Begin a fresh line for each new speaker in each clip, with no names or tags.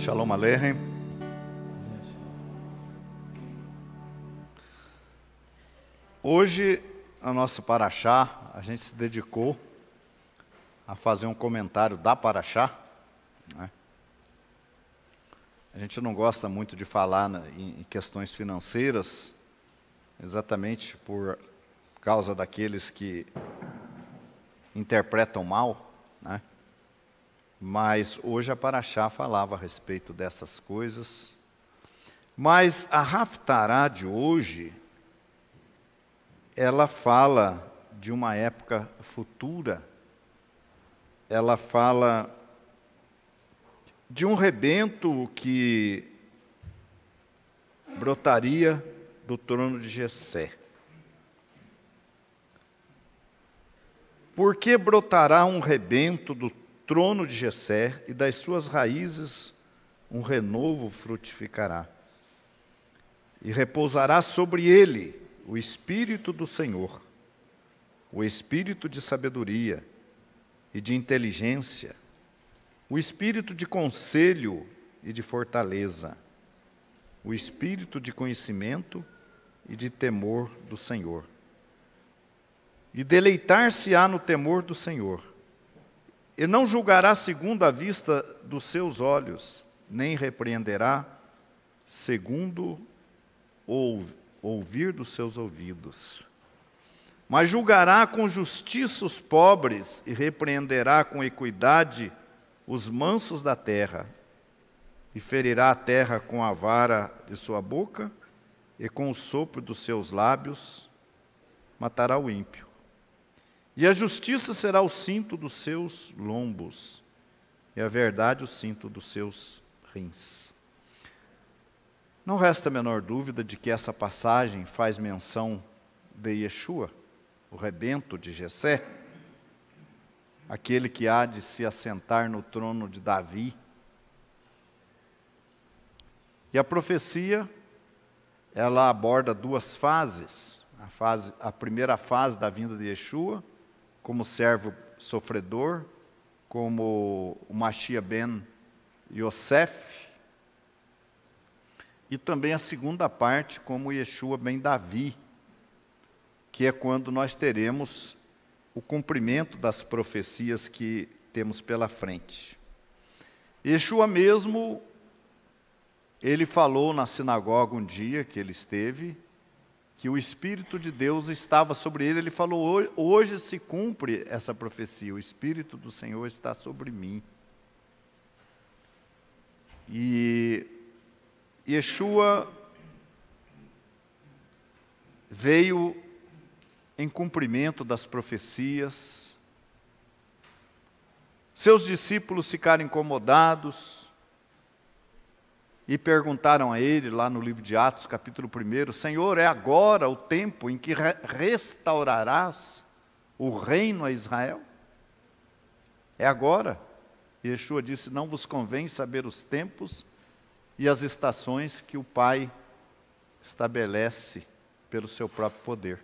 Shalom Aleichem. Hoje, a nossa Paraxá, a gente se dedicou a fazer um comentário da Paraxá. Né? A gente não gosta muito de falar em questões financeiras, exatamente por causa daqueles que interpretam mal, né? Mas hoje a Paraxá falava a respeito dessas coisas. Mas a Raftará de hoje, ela fala de uma época futura. Ela fala de um rebento que brotaria do trono de Jessé. que brotará um rebento do trono de Jessé e das suas raízes um renovo frutificará. E repousará sobre ele o espírito do Senhor, o espírito de sabedoria e de inteligência, o espírito de conselho e de fortaleza, o espírito de conhecimento e de temor do Senhor. E deleitar-se-á no temor do Senhor e não julgará segundo a vista dos seus olhos, nem repreenderá segundo o ouvir dos seus ouvidos. Mas julgará com justiça os pobres e repreenderá com equidade os mansos da terra. E ferirá a terra com a vara de sua boca e com o sopro dos seus lábios matará o ímpio. E a justiça será o cinto dos seus lombos, e a verdade o cinto dos seus rins. Não resta a menor dúvida de que essa passagem faz menção de Yeshua, o rebento de Jessé, aquele que há de se assentar no trono de Davi. E a profecia, ela aborda duas fases. A, fase, a primeira fase da vinda de Yeshua como servo sofredor, como o Machia Ben Yosef, e também a segunda parte, como Yeshua Ben Davi, que é quando nós teremos o cumprimento das profecias que temos pela frente. Yeshua mesmo, ele falou na sinagoga um dia que ele esteve, que o Espírito de Deus estava sobre ele. Ele falou: Hoje se cumpre essa profecia, o Espírito do Senhor está sobre mim. E Yeshua veio em cumprimento das profecias. Seus discípulos ficaram incomodados, e perguntaram a ele, lá no livro de Atos, capítulo 1, Senhor, é agora o tempo em que restaurarás o reino a Israel? É agora. Yeshua disse: Não vos convém saber os tempos e as estações que o Pai estabelece pelo seu próprio poder.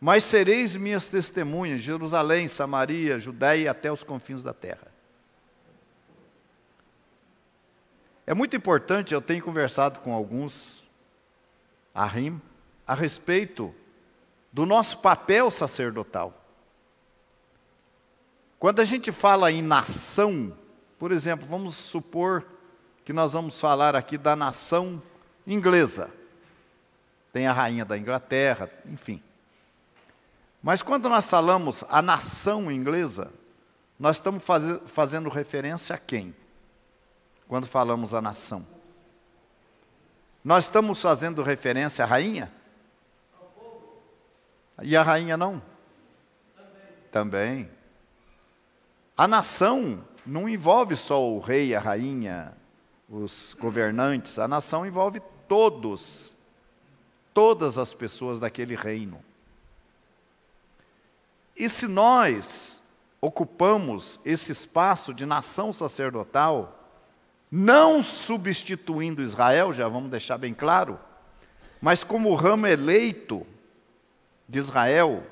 Mas sereis minhas testemunhas, Jerusalém, Samaria, Judéia e até os confins da terra. É muito importante, eu tenho conversado com alguns a RIM a respeito do nosso papel sacerdotal. Quando a gente fala em nação, por exemplo, vamos supor que nós vamos falar aqui da nação inglesa. Tem a rainha da Inglaterra, enfim. Mas quando nós falamos a nação inglesa, nós estamos faz fazendo referência a quem? quando falamos a nação. Nós estamos fazendo referência à rainha? E a rainha não? Também. Também. A nação não envolve só o rei, a rainha, os governantes. A nação envolve todos, todas as pessoas daquele reino. E se nós ocupamos esse espaço de nação sacerdotal, não substituindo Israel, já vamos deixar bem claro, mas como ramo eleito de Israel,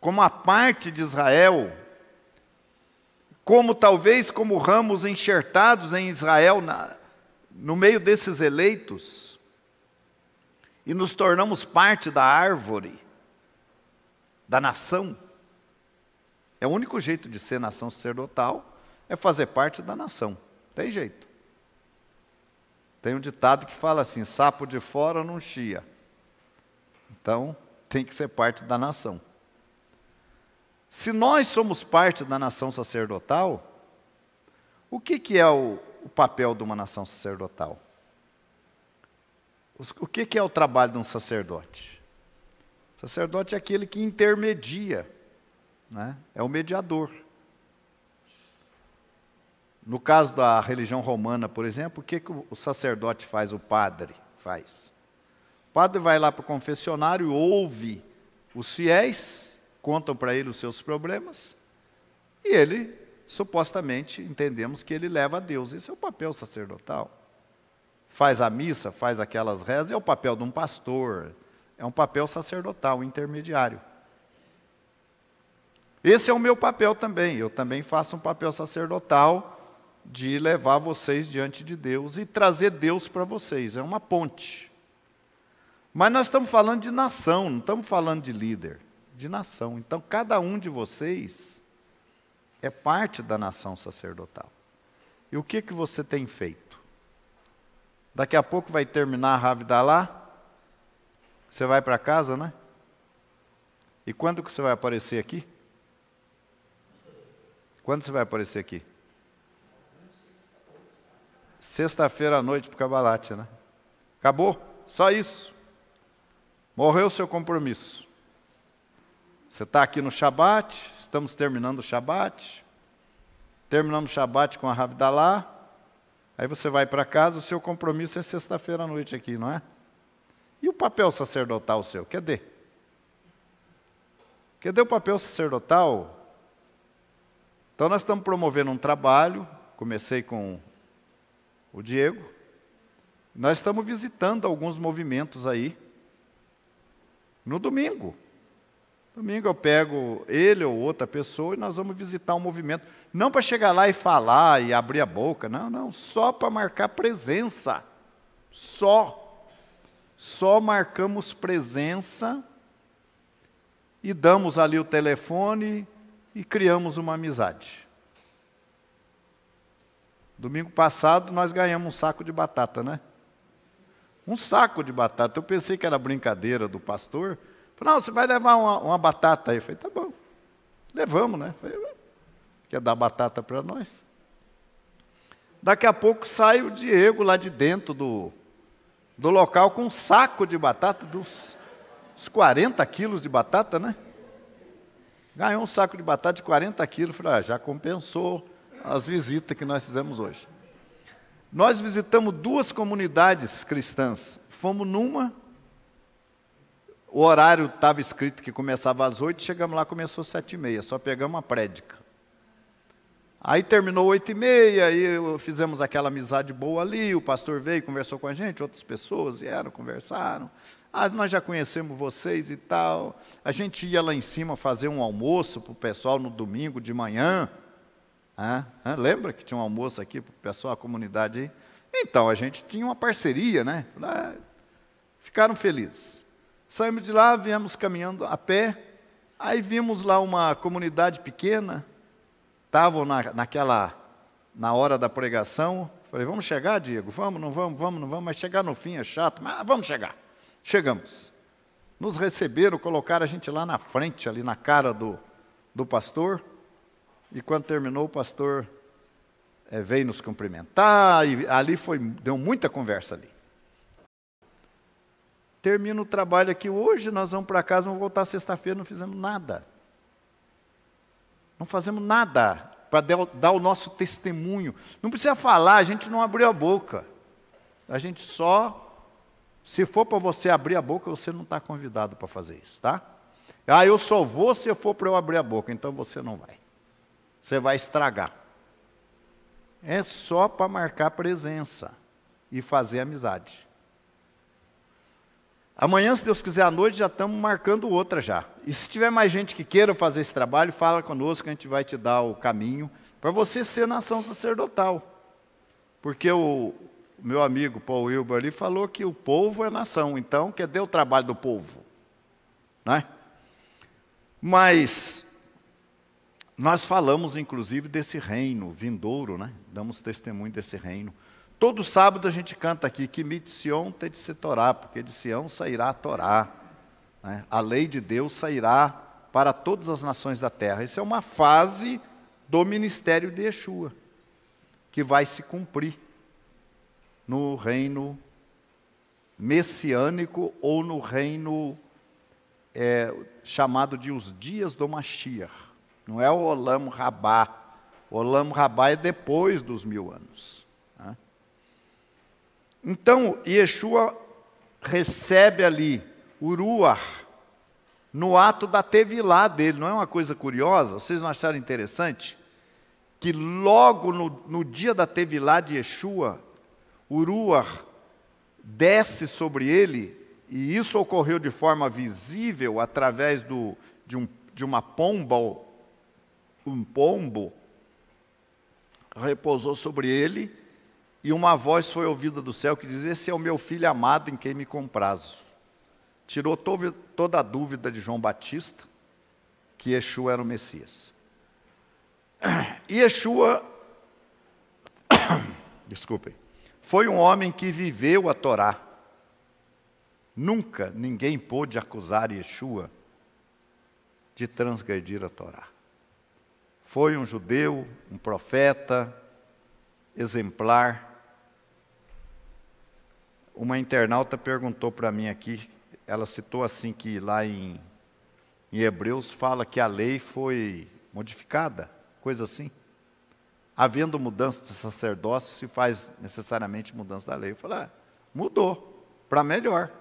como a parte de Israel, como talvez como ramos enxertados em Israel, na, no meio desses eleitos, e nos tornamos parte da árvore, da nação. É o único jeito de ser nação sacerdotal, é fazer parte da nação. Tem jeito. Tem um ditado que fala assim: sapo de fora não chia. Então, tem que ser parte da nação. Se nós somos parte da nação sacerdotal, o que, que é o, o papel de uma nação sacerdotal? O que, que é o trabalho de um sacerdote? O sacerdote é aquele que intermedia, né? é o mediador. No caso da religião romana, por exemplo, o que, que o sacerdote faz, o padre faz? O padre vai lá para o confessionário, ouve os fiéis, contam para ele os seus problemas, e ele, supostamente, entendemos que ele leva a Deus. Esse é o papel sacerdotal. Faz a missa, faz aquelas rezas, é o papel de um pastor, é um papel sacerdotal, intermediário. Esse é o meu papel também, eu também faço um papel sacerdotal de levar vocês diante de Deus e trazer Deus para vocês. É uma ponte. Mas nós estamos falando de nação, não estamos falando de líder, de nação. Então, cada um de vocês é parte da nação sacerdotal. E o que, que você tem feito? Daqui a pouco vai terminar a lá? Você vai para casa, né? E quando que você vai aparecer aqui? Quando você vai aparecer aqui? sexta-feira à noite para o Cabalate, né? Acabou, só isso. Morreu o seu compromisso. Você está aqui no Shabat, estamos terminando o Shabat. Terminamos o Shabat com a Ravidalá. Aí você vai para casa, o seu compromisso é sexta-feira à noite aqui, não é? E o papel sacerdotal seu? Cadê? Cadê o papel sacerdotal? Então, nós estamos promovendo um trabalho. Comecei com o Diego. Nós estamos visitando alguns movimentos aí. No domingo. Domingo eu pego ele ou outra pessoa e nós vamos visitar um movimento. Não para chegar lá e falar e abrir a boca, não, não. Só para marcar presença. Só. Só marcamos presença e damos ali o telefone e criamos uma amizade. Domingo passado nós ganhamos um saco de batata, né? Um saco de batata. Eu pensei que era brincadeira do pastor. Falei, não, você vai levar uma, uma batata aí. Eu falei, tá bom. Levamos, né? falei, quer dar batata para nós? Daqui a pouco sai o Diego lá de dentro do, do local com um saco de batata, dos, dos 40 quilos de batata, né? Ganhou um saco de batata de 40 quilos. Falei, ah, já compensou as visitas que nós fizemos hoje. Nós visitamos duas comunidades cristãs. Fomos numa, o horário estava escrito que começava às oito, chegamos lá, começou às sete e meia, só pegamos a prédica. Aí terminou oito e meia, aí fizemos aquela amizade boa ali, o pastor veio, conversou com a gente, outras pessoas vieram, conversaram. Ah, nós já conhecemos vocês e tal. A gente ia lá em cima fazer um almoço para o pessoal no domingo de manhã, ah, ah, lembra que tinha um almoço aqui para o pessoal, a comunidade aí? Então, a gente tinha uma parceria, né? ficaram felizes. Saímos de lá, viemos caminhando a pé, aí vimos lá uma comunidade pequena, estavam na, naquela, na hora da pregação. Falei, vamos chegar, Diego? Vamos, não vamos, vamos, não vamos, mas chegar no fim é chato, mas ah, vamos chegar. Chegamos. Nos receberam, colocaram a gente lá na frente, ali na cara do, do pastor. E quando terminou, o pastor é, veio nos cumprimentar, e ali foi, deu muita conversa ali. Termina o trabalho aqui hoje, nós vamos para casa, vamos voltar sexta-feira, não fizemos nada. Não fazemos nada para dar o nosso testemunho. Não precisa falar, a gente não abriu a boca. A gente só. Se for para você abrir a boca, você não está convidado para fazer isso, tá? Ah, eu só vou se for para eu abrir a boca, então você não vai você vai estragar. É só para marcar presença e fazer amizade. Amanhã, se Deus quiser, à noite já estamos marcando outra já. E se tiver mais gente que queira fazer esse trabalho, fala conosco, a gente vai te dar o caminho para você ser nação sacerdotal. Porque o meu amigo Paul Wilber ali falou que o povo é nação, então quer dizer é o trabalho do povo. Né? Mas nós falamos, inclusive, desse reino vindouro, né? Damos testemunho desse reino. Todo sábado a gente canta aqui, que mitzion te de se torá, porque de Sião sairá a Torá. Né? A lei de Deus sairá para todas as nações da terra. Isso é uma fase do ministério de Yeshua, que vai se cumprir no reino messiânico ou no reino é, chamado de os dias do Mashiach. Não é o Olam Rabá. O Olam Rabá é depois dos mil anos. Né? Então, Yeshua recebe ali Uruar no ato da tevilá dele. Não é uma coisa curiosa? Vocês não acharam interessante? Que logo no, no dia da tevilá de Yeshua, Uruar desce sobre ele, e isso ocorreu de forma visível através do, de, um, de uma pomba um pombo repousou sobre ele, e uma voz foi ouvida do céu que dizia: Esse é o meu filho amado em quem me comprazo. Tirou to toda a dúvida de João Batista que Yeshua era o Messias. E Yeshua, desculpem, foi um homem que viveu a Torá. Nunca ninguém pôde acusar Yeshua de transgredir a Torá. Foi um judeu, um profeta exemplar. Uma internauta perguntou para mim aqui, ela citou assim que lá em, em Hebreus fala que a lei foi modificada, coisa assim. Havendo mudança de sacerdócio, se faz necessariamente mudança da lei. Eu falei, ah, mudou, para melhor.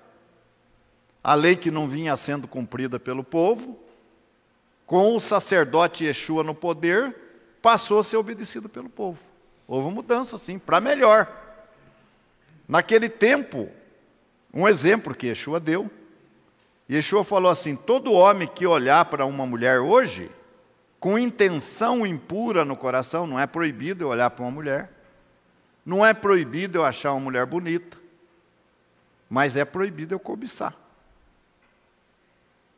A lei que não vinha sendo cumprida pelo povo, com o sacerdote Yeshua no poder, passou a ser obedecido pelo povo. Houve mudança, sim, para melhor. Naquele tempo, um exemplo que Yeshua deu, Yeshua falou assim: todo homem que olhar para uma mulher hoje, com intenção impura no coração, não é proibido eu olhar para uma mulher, não é proibido eu achar uma mulher bonita, mas é proibido eu cobiçar.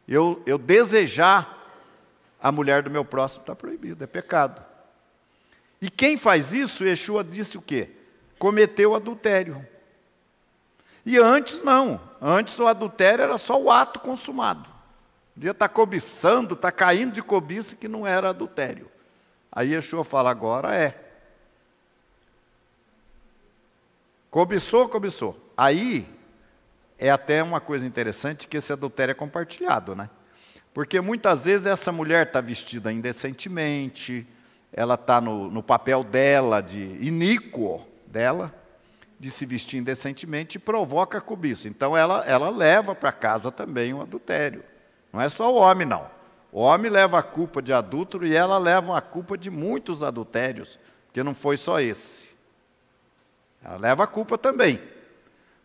Eu, eu desejar a mulher do meu próximo está proibida, é pecado. E quem faz isso, Yeshua disse o quê? Cometeu adultério. E antes não, antes o adultério era só o ato consumado. Podia estar tá cobiçando, está caindo de cobiça que não era adultério. Aí Yeshua fala, agora é. Cobiçou, cobiçou. Aí é até uma coisa interessante que esse adultério é compartilhado, né? Porque muitas vezes essa mulher está vestida indecentemente, ela está no, no, papel dela, de iníquo dela, de se vestir indecentemente e provoca a cobiça. Então ela, ela leva para casa também o adultério. Não é só o homem, não. O homem leva a culpa de adulto e ela leva a culpa de muitos adultérios, porque não foi só esse. Ela leva a culpa também.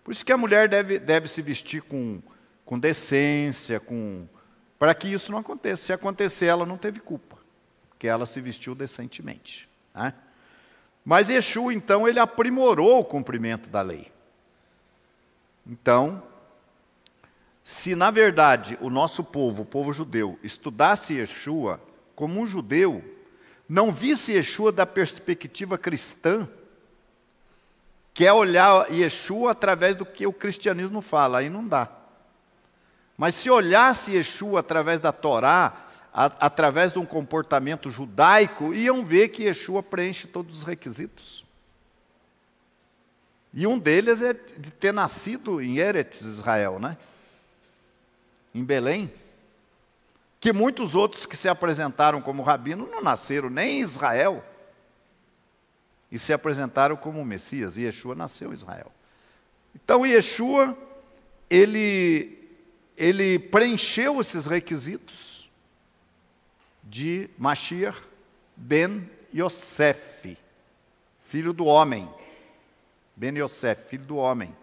Por isso que a mulher deve, deve se vestir com, com decência, com para que isso não aconteça. Se acontecer, ela não teve culpa, porque ela se vestiu decentemente. Né? Mas Yeshua, então, ele aprimorou o cumprimento da lei. Então, se na verdade o nosso povo, o povo judeu, estudasse Yeshua como um judeu, não visse Yeshua da perspectiva cristã, que é olhar Yeshua através do que o cristianismo fala, aí não dá. Mas se olhasse Yeshua através da Torá, a, através de um comportamento judaico, iam ver que Yeshua preenche todos os requisitos. E um deles é de ter nascido em Eretz, Israel, né? em Belém. Que muitos outros que se apresentaram como rabino não nasceram nem em Israel e se apresentaram como Messias. E Yeshua nasceu em Israel. Então Yeshua, ele ele preencheu esses requisitos de Mashiach ben Yosef, filho do homem. Ben Yosef, filho do homem.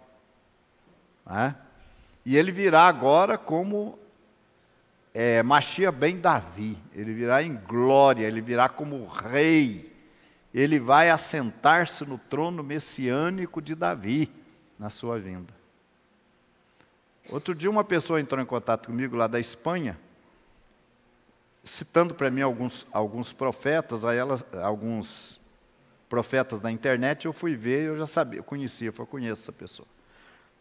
Né? E ele virá agora como é, ben Davi, ele virá em glória, ele virá como rei, ele vai assentar-se no trono messiânico de Davi na sua vinda. Outro dia, uma pessoa entrou em contato comigo lá da Espanha, citando para mim alguns, alguns profetas, ela, alguns profetas da internet, eu fui ver e eu já sabia, eu conhecia, eu conheço essa pessoa.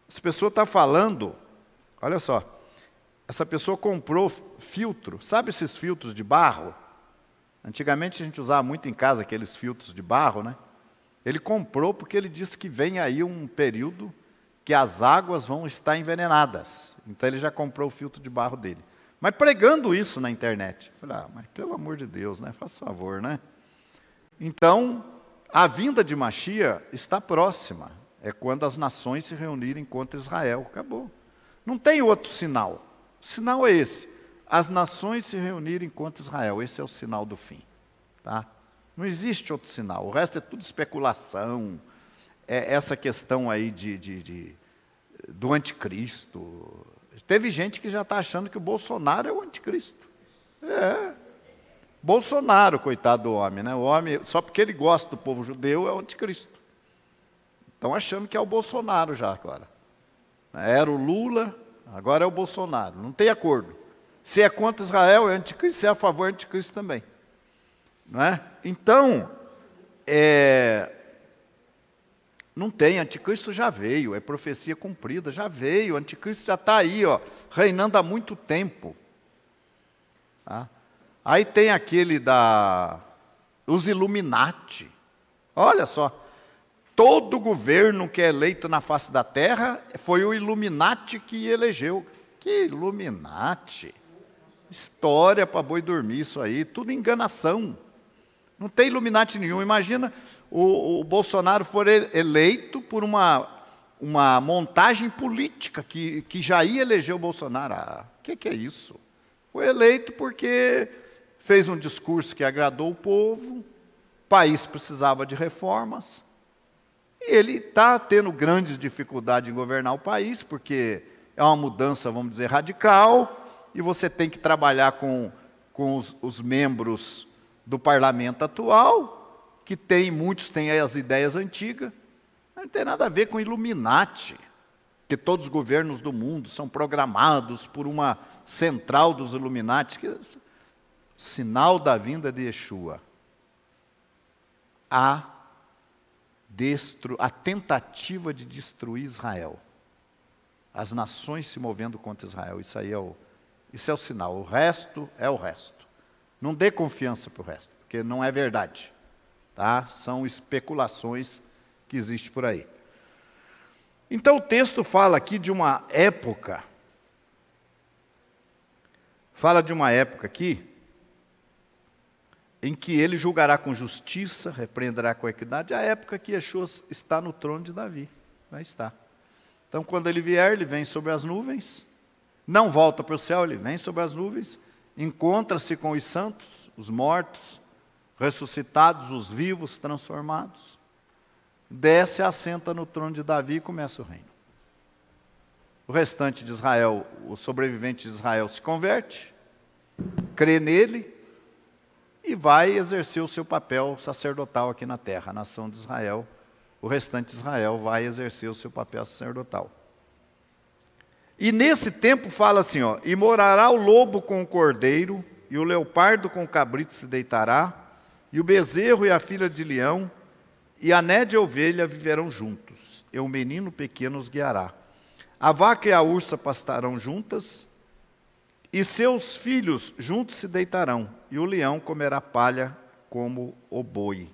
Essa pessoa está falando, olha só, essa pessoa comprou filtro, sabe esses filtros de barro? Antigamente a gente usava muito em casa aqueles filtros de barro, né? Ele comprou porque ele disse que vem aí um período que as águas vão estar envenenadas. Então ele já comprou o filtro de barro dele. Mas pregando isso na internet. falei, ah, mas pelo amor de Deus, né? Faça favor, né? Então, a vinda de Machia está próxima. É quando as nações se reunirem contra Israel. Acabou. Não tem outro sinal. O sinal é esse. As nações se reunirem contra Israel. Esse é o sinal do fim. Tá? Não existe outro sinal. O resto é tudo especulação, é, essa questão aí de, de, de, do anticristo. Teve gente que já está achando que o Bolsonaro é o anticristo. É. Bolsonaro, coitado do homem, né? O homem, só porque ele gosta do povo judeu, é o anticristo. Estão achando que é o Bolsonaro já agora. Era o Lula, agora é o Bolsonaro. Não tem acordo. Se é contra Israel, é anticristo. Se é a favor, é anticristo também. Não é? Então, é, não tem, anticristo já veio, é profecia cumprida, já veio, anticristo já está aí, ó, reinando há muito tempo. Tá? Aí tem aquele da. Os Illuminati. Olha só. Todo governo que é eleito na face da terra foi o Illuminati que elegeu. Que Illuminati! História para boi dormir, isso aí, tudo enganação. Não tem iluminati nenhum. Imagina o, o Bolsonaro for eleito por uma, uma montagem política que, que já ia eleger o Bolsonaro. Ah, o que, que é isso?
Foi eleito
porque fez um discurso que agradou o povo, o país precisava de reformas. E ele está tendo grandes dificuldades em governar o país, porque é uma mudança, vamos dizer, radical, e você tem que trabalhar com, com os, os membros do parlamento atual, que tem, muitos têm as ideias antigas, não tem nada a ver com Illuminati, que todos os governos do mundo são programados por uma central dos Illuminati, que, é sinal da vinda de Yeshua. A, destru, a tentativa de destruir Israel. As nações se movendo contra Israel. Isso aí é o, isso é o sinal. O resto é o resto. Não dê confiança para o resto, porque não é verdade. Tá? São especulações que existem por aí. Então o texto fala aqui de uma época. Fala de uma época aqui em que ele julgará com justiça, repreenderá com equidade, a época que Yeshua está no trono de Davi. Vai estar. Então, quando ele vier, ele vem sobre as nuvens, não volta para o céu, ele vem sobre as nuvens, encontra-se com os santos, os mortos, ressuscitados, os vivos, transformados. Desce, assenta no trono de Davi e começa o reino. O restante de Israel, o sobrevivente de Israel, se converte, crê nele e vai exercer o seu papel sacerdotal aqui na terra. A nação de Israel, o restante de Israel, vai exercer o seu papel sacerdotal. E nesse tempo fala assim, ó, e morará o lobo com o cordeiro, e o leopardo com o cabrito se deitará, e o bezerro e a filha de leão, e a né de ovelha viverão juntos, e o menino pequeno os guiará. A vaca e a ursa pastarão juntas, e seus filhos juntos se deitarão, e o leão comerá palha como o boi.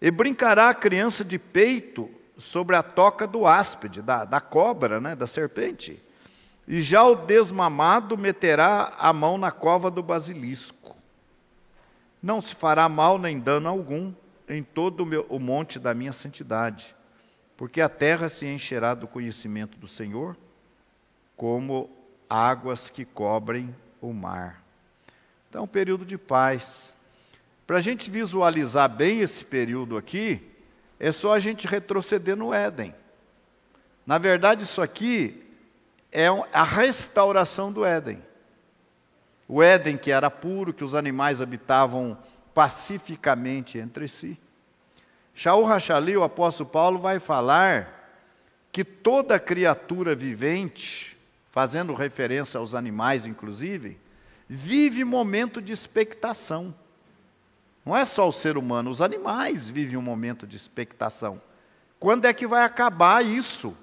E brincará a criança de peito sobre a toca do áspide, da, da cobra, né, da serpente e já o desmamado meterá a mão na cova do basilisco. Não se fará mal nem dano algum em todo o, meu, o monte da minha santidade, porque a terra se encherá do conhecimento do Senhor, como águas que cobrem o mar. Então, um período de paz. Para a gente visualizar bem esse período aqui, é só a gente retroceder no Éden. Na verdade, isso aqui é a restauração do Éden. O Éden que era puro, que os animais habitavam pacificamente entre si. Shaul Rachali, o apóstolo Paulo, vai falar que toda criatura vivente, fazendo referência aos animais inclusive, vive momento de expectação. Não é só o ser humano, os animais vivem um momento de expectação. Quando é que vai acabar isso?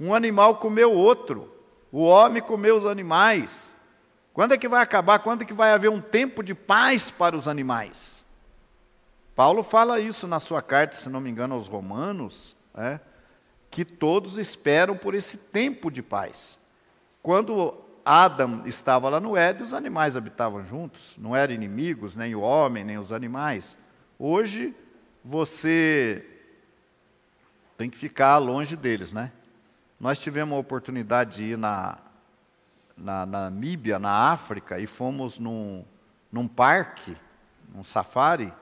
Um animal comeu outro o homem comeu os animais. Quando é que vai acabar? Quando é que vai haver um tempo de paz para os animais? Paulo fala isso na sua carta, se não me engano, aos Romanos, né, que todos esperam por esse tempo de paz. Quando Adam estava lá no Éden, os animais habitavam juntos, não eram inimigos, nem o homem, nem os animais. Hoje, você tem que ficar longe deles, né? Nós tivemos a oportunidade de ir na, na, na Namíbia, na África, e fomos num, num parque, num safari,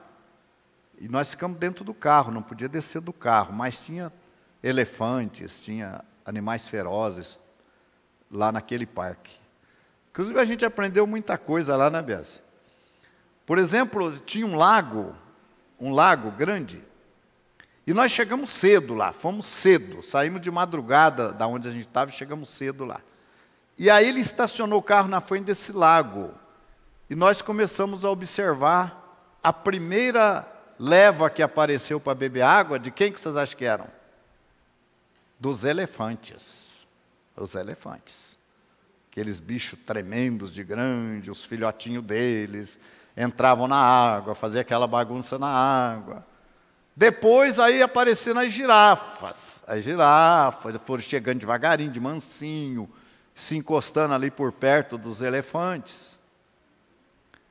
e nós ficamos dentro do carro, não podia descer do carro, mas tinha elefantes, tinha animais ferozes lá naquele parque. Inclusive a gente aprendeu muita coisa lá na né, Bias. Por exemplo, tinha um lago, um lago grande, e nós chegamos cedo lá, fomos cedo, saímos de madrugada da onde a gente estava e chegamos cedo lá. E aí ele estacionou o carro na frente desse lago. E nós começamos a observar a primeira leva que apareceu para beber água, de quem que vocês acham que eram? Dos elefantes. Os elefantes. Aqueles bichos tremendos de grande, os filhotinhos deles, entravam na água, faziam aquela bagunça na água. Depois aí apareceram as girafas. As girafas foram chegando devagarinho, de mansinho, se encostando ali por perto dos elefantes.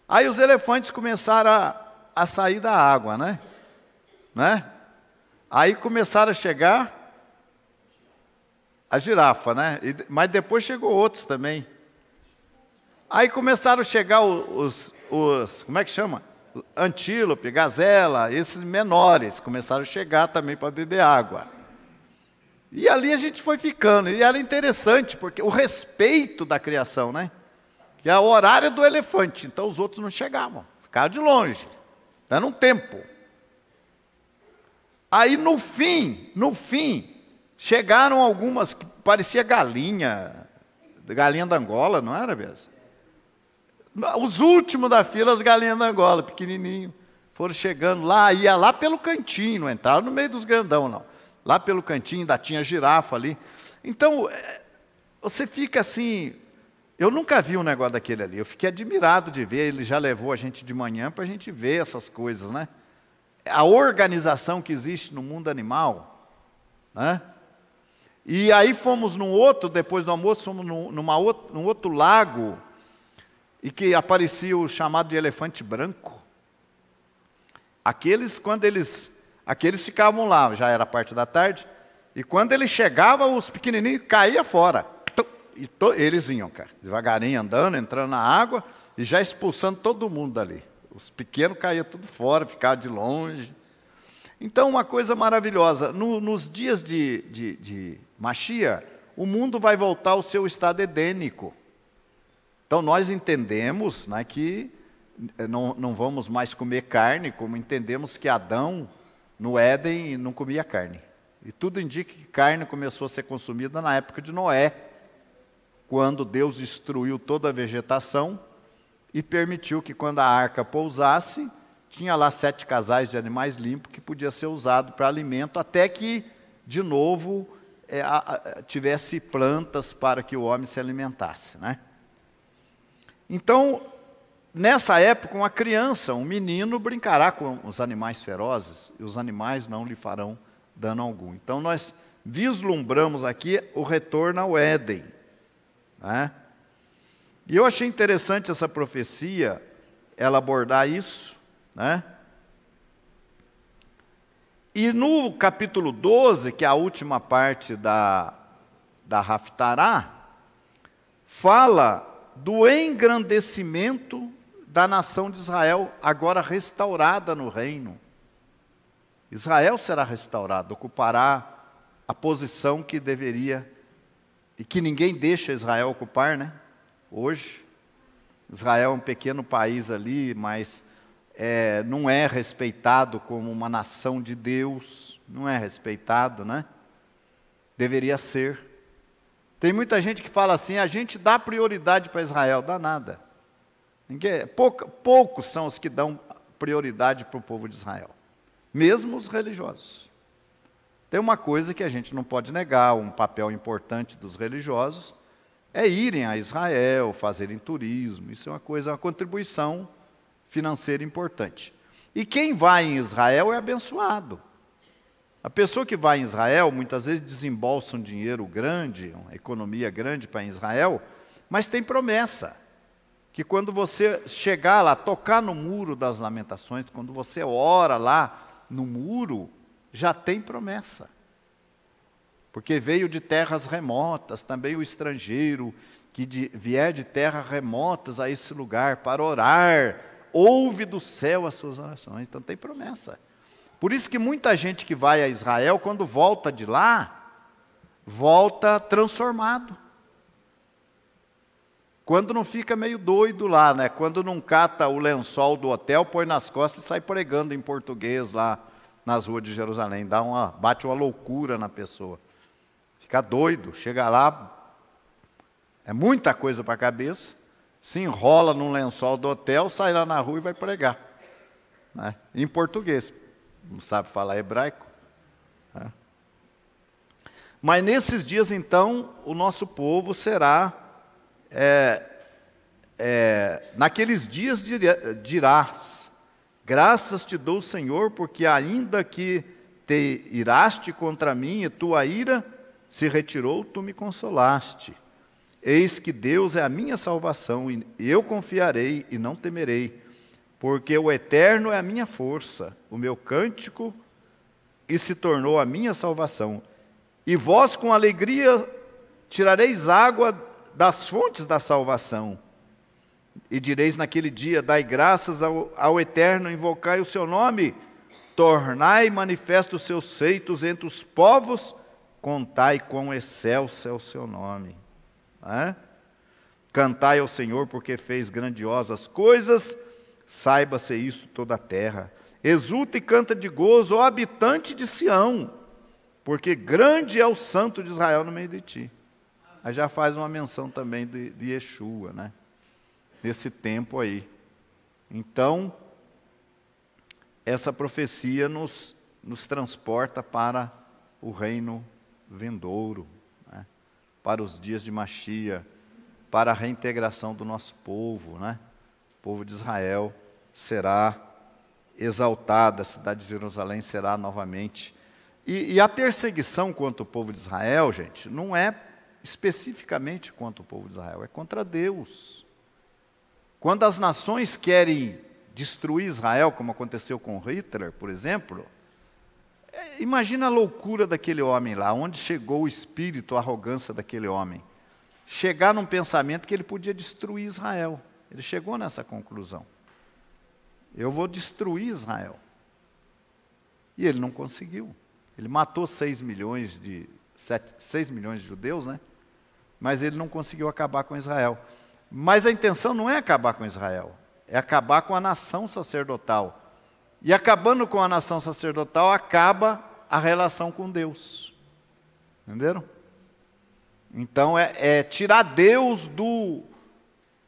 Aí os elefantes começaram a, a sair da água, né? né? Aí começaram a chegar a girafa, né? E, mas depois chegou outros também. Aí começaram a chegar os, os como é que chama? antílope, gazela, esses menores começaram a chegar também para beber água. E ali a gente foi ficando. E era interessante, porque o respeito da criação, né? Que é o horário do elefante. Então os outros não chegavam, ficavam de longe. Dando um tempo. Aí no fim, no fim, chegaram algumas que parecia galinha, galinha da Angola, não era mesmo? Os últimos da fila, as galinhas da Angola, pequenininho. Foram chegando lá, ia lá pelo cantinho, não entraram no meio dos grandão, não. Lá pelo cantinho, ainda tinha girafa ali. Então, é, você fica assim. Eu nunca vi um negócio daquele ali. Eu fiquei admirado de ver. Ele já levou a gente de manhã para a gente ver essas coisas, né? A organização que existe no mundo animal, né? E aí fomos num outro, depois do almoço, fomos num, numa, num outro lago, e que aparecia o chamado de elefante branco. Aqueles, quando eles, aqueles ficavam lá, já era parte da tarde, e quando ele chegava, os pequenininhos caíam fora. E to, eles vinham, cara, devagarinho andando, entrando na água e já expulsando todo mundo dali. Os pequenos caíam tudo fora, ficavam de longe. Então, uma coisa maravilhosa, no, nos dias de, de, de Machia, o mundo vai voltar ao seu estado edênico. Então nós entendemos né, que eh, não, não vamos mais comer carne, como entendemos que Adão no Éden não comia carne. E tudo indica que carne começou a ser consumida na época de Noé, quando Deus destruiu toda a vegetação e permitiu que quando a arca pousasse, tinha lá sete casais de animais limpos que podia ser usado para alimento, até que, de novo, é, a, a, tivesse plantas para que o homem se alimentasse. Né? Então, nessa época, uma criança, um menino, brincará com os animais ferozes e os animais não lhe farão dano algum. Então, nós vislumbramos aqui o retorno ao Éden. Né? E eu achei interessante essa profecia, ela abordar isso. Né? E no capítulo 12, que é a última parte da, da Raftará, fala do engrandecimento da nação de Israel, agora restaurada no reino. Israel será restaurado, ocupará a posição que deveria e que ninguém deixa Israel ocupar, né? Hoje. Israel é um pequeno país ali, mas é, não é respeitado como uma nação de Deus, não é respeitado, né? Deveria ser. Tem muita gente que fala assim: a gente dá prioridade para Israel, dá nada. Ninguém, pouca, poucos são os que dão prioridade para o povo de Israel, mesmo os religiosos. Tem uma coisa que a gente não pode negar, um papel importante dos religiosos é irem a Israel, fazerem turismo. Isso é uma coisa, uma contribuição financeira importante. E quem vai em Israel é abençoado. A pessoa que vai a Israel, muitas vezes desembolsa um dinheiro grande, uma economia grande para Israel, mas tem promessa. Que quando você chegar lá, tocar no muro das lamentações, quando você ora lá no muro, já tem promessa. Porque veio de terras remotas, também o estrangeiro que de, vier de terras remotas a esse lugar para orar, ouve do céu as suas orações. Então tem promessa. Por isso que muita gente que vai a Israel, quando volta de lá, volta transformado. Quando não fica meio doido lá, né? Quando não cata o lençol do hotel, põe nas costas e sai pregando em português lá nas ruas de Jerusalém, dá uma bate uma loucura na pessoa. Fica doido, chega lá é muita coisa para a cabeça, se enrola num lençol do hotel, sai lá na rua e vai pregar. Né? Em português, não sabe falar hebraico. Né? Mas nesses dias, então, o nosso povo será. É, é, naqueles dias dirás: Graças te dou, Senhor, porque ainda que te iraste contra mim e tua ira se retirou, tu me consolaste. Eis que Deus é a minha salvação, e eu confiarei e não temerei porque o eterno é a minha força, o meu cântico, e se tornou a minha salvação. E vós com alegria tirareis água das fontes da salvação. E direis naquele dia: Dai graças ao, ao Eterno, invocai o seu nome, tornai manifesto os seus feitos entre os povos, contai quão excelso é o seu nome. É? Cantai ao Senhor, porque fez grandiosas coisas, Saiba-se isso toda a terra. Exulta e canta de gozo, ó habitante de Sião, porque grande é o santo de Israel no meio de ti. Aí já faz uma menção também de, de Yeshua, né? Nesse tempo aí. Então, essa profecia nos, nos transporta para o reino vindouro, né? para os dias de Machia, para a reintegração do nosso povo, né? povo de Israel será exaltado, a cidade de Jerusalém será novamente. E, e a perseguição contra o povo de Israel, gente, não é especificamente contra o povo de Israel, é contra Deus. Quando as nações querem destruir Israel, como aconteceu com Hitler, por exemplo, é, imagina a loucura daquele homem lá, onde chegou o espírito, a arrogância daquele homem. Chegar num pensamento que ele podia destruir Israel. Ele chegou nessa conclusão. Eu vou destruir Israel. E ele não conseguiu. Ele matou 6 milhões de, 7, 6 milhões de judeus, né? Mas ele não conseguiu acabar com Israel. Mas a intenção não é acabar com Israel, é acabar com a nação sacerdotal. E acabando com a nação sacerdotal, acaba a relação com Deus. Entenderam? Então é, é tirar Deus do,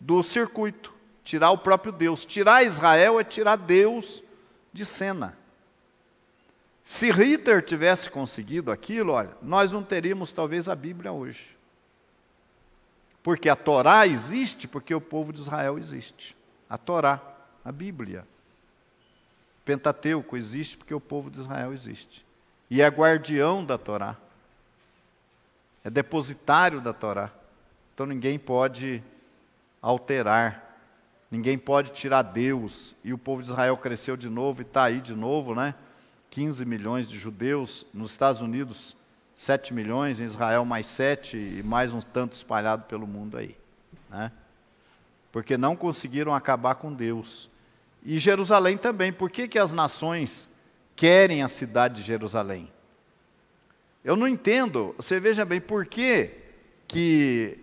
do circuito, tirar o próprio Deus. Tirar Israel é tirar Deus de cena. Se Hitler tivesse conseguido aquilo, olha, nós não teríamos talvez a Bíblia hoje. Porque a Torá existe porque o povo de Israel existe. A Torá, a Bíblia. O Pentateuco existe porque o povo de Israel existe. E é guardião da Torá. É depositário da Torá. Então ninguém pode alterar. Ninguém pode tirar Deus. E o povo de Israel cresceu de novo e está aí de novo, né? 15 milhões de judeus, nos Estados Unidos 7 milhões, em Israel mais 7 e mais um tanto espalhado pelo mundo aí. Né? Porque não conseguiram acabar com Deus. E Jerusalém também. Por que, que as nações querem a cidade de Jerusalém? Eu não entendo. Você veja bem, por que, que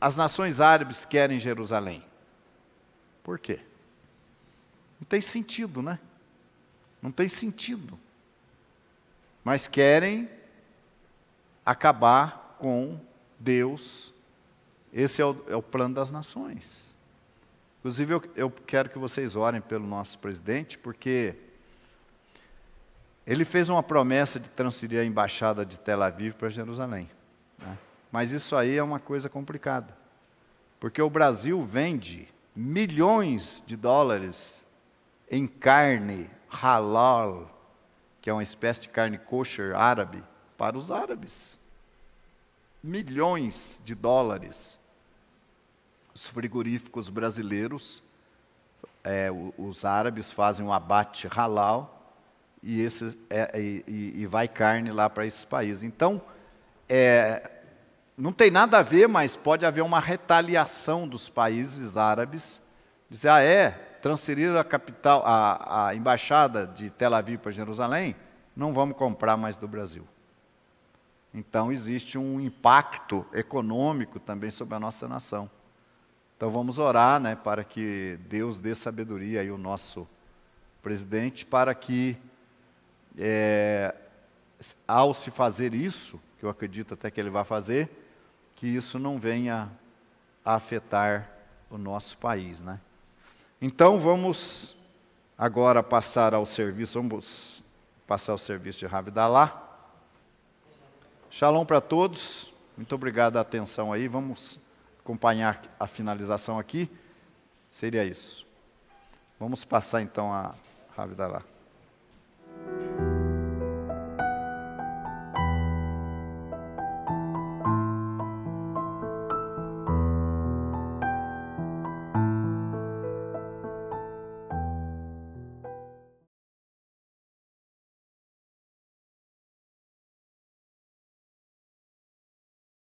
as nações árabes querem Jerusalém? Por quê? Não tem sentido, né? Não tem sentido. Mas querem acabar com Deus. Esse é o, é o plano das nações. Inclusive, eu, eu quero que vocês orem pelo nosso presidente, porque ele fez uma promessa de transferir a embaixada de Tel Aviv para Jerusalém. Né? Mas isso aí é uma coisa complicada. Porque o Brasil vende milhões de dólares em carne halal, que é uma espécie de carne kosher árabe, para os árabes. Milhões de dólares. Os frigoríficos brasileiros, é, os árabes fazem um abate halal e, esse, é, e, e vai carne lá para esse país. Então, é, não tem nada a ver, mas pode haver uma retaliação dos países árabes. Dizer, ah, é, transferiram a capital, a, a embaixada de Tel Aviv para Jerusalém, não vamos comprar mais do Brasil. Então existe um impacto econômico também sobre a nossa nação. Então vamos orar, né, para que Deus dê sabedoria aí ao nosso presidente, para que é, ao se fazer isso, que eu acredito até que ele vai fazer, que isso não venha a afetar o nosso país, né? Então vamos agora passar ao serviço, vamos passar ao serviço de Ravidalá. Shalom para todos. Muito obrigado a atenção aí. Vamos acompanhar a finalização aqui. Seria isso. Vamos passar então a Ravidalá.